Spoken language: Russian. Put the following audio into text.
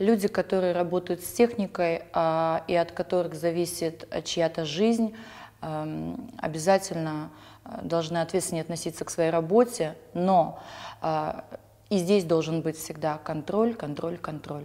люди, которые работают с техникой а, и от которых зависит чья-то жизнь, а, обязательно э, должны ответственно относиться к своей работе, но а, и здесь должен быть всегда контроль, контроль, контроль.